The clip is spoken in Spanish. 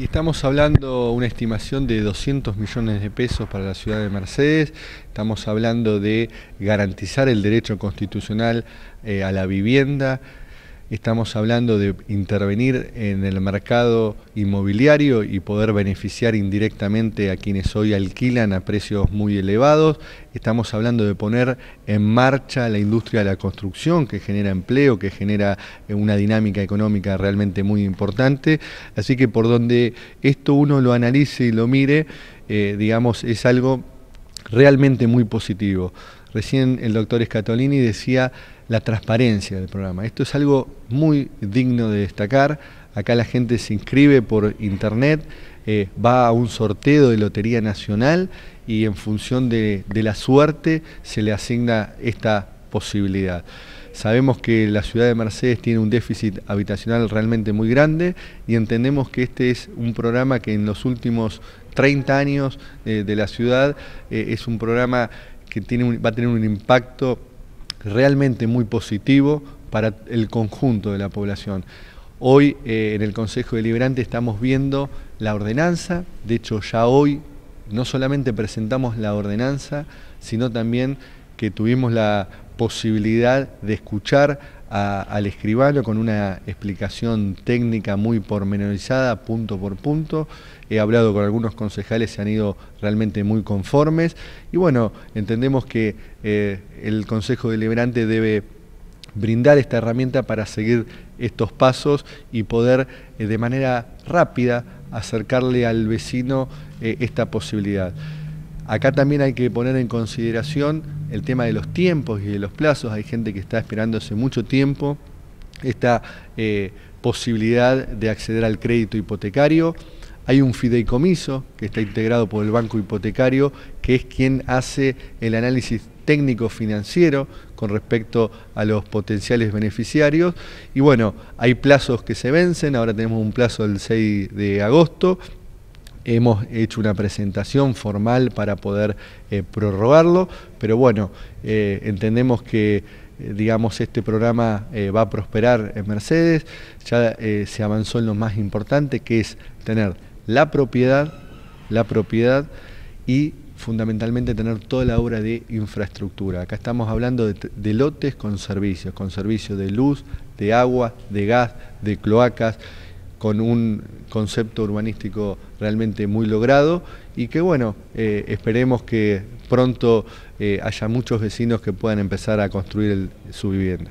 Y estamos hablando una estimación de 200 millones de pesos para la ciudad de Mercedes, estamos hablando de garantizar el derecho constitucional eh, a la vivienda, Estamos hablando de intervenir en el mercado inmobiliario y poder beneficiar indirectamente a quienes hoy alquilan a precios muy elevados. Estamos hablando de poner en marcha la industria de la construcción que genera empleo, que genera una dinámica económica realmente muy importante. Así que por donde esto uno lo analice y lo mire, eh, digamos, es algo realmente muy positivo. Recién el doctor Escatolini decía la transparencia del programa. Esto es algo muy digno de destacar. Acá la gente se inscribe por internet, eh, va a un sorteo de Lotería Nacional y en función de, la suerte se le asigna esta posibilidad. Sabemos que la ciudad de Mercedes tiene un déficit habitacional realmente muy grande y entendemos que este es un programa que en los últimos 30 años eh, de la ciudad eh, es un programa que tiene va a tener un impacto realmente muy positivo para el conjunto de la población. Hoy eh, en el Consejo Deliberante estamos viendo la ordenanza, de hecho ya hoy no solamente presentamos la ordenanza, sino también que tuvimos la posibilidad de escuchar al escribano con una explicación técnica muy pormenorizada, punto por punto. He hablado con algunos concejales, se han ido realmente muy conformes. Y bueno, entendemos que eh, el Consejo Deliberante debe brindar esta herramienta para seguir estos pasos y poder eh, de manera rápida acercarle al vecino eh, esta posibilidad. Acá también hay que poner en consideración el tema de los tiempos y de los plazos. Hay gente que está esperando hace mucho tiempo esta eh, posibilidad de acceder al crédito hipotecario. Hay un fideicomiso que está integrado por el Banco Hipotecario, que es quien hace el análisis técnico financiero con respecto a los potenciales beneficiarios. Y bueno, hay plazos que se vencen, ahora tenemos un plazo del 6 de agosto, hemos hecho una presentación formal para poder eh, prorrogarlo, pero bueno, eh, entendemos que eh, digamos, este programa va a prosperar en Mercedes, ya se avanzó en lo más importante, que es tener la propiedad, la propiedad y fundamentalmente tener toda la obra de infraestructura. Acá estamos hablando de, de lotes con servicios, con servicios de luz, de agua, de gas, de cloacas, con un concepto urbanístico realmente muy logrado y que bueno, eh, esperemos que pronto eh, haya muchos vecinos que puedan empezar a construir su vivienda.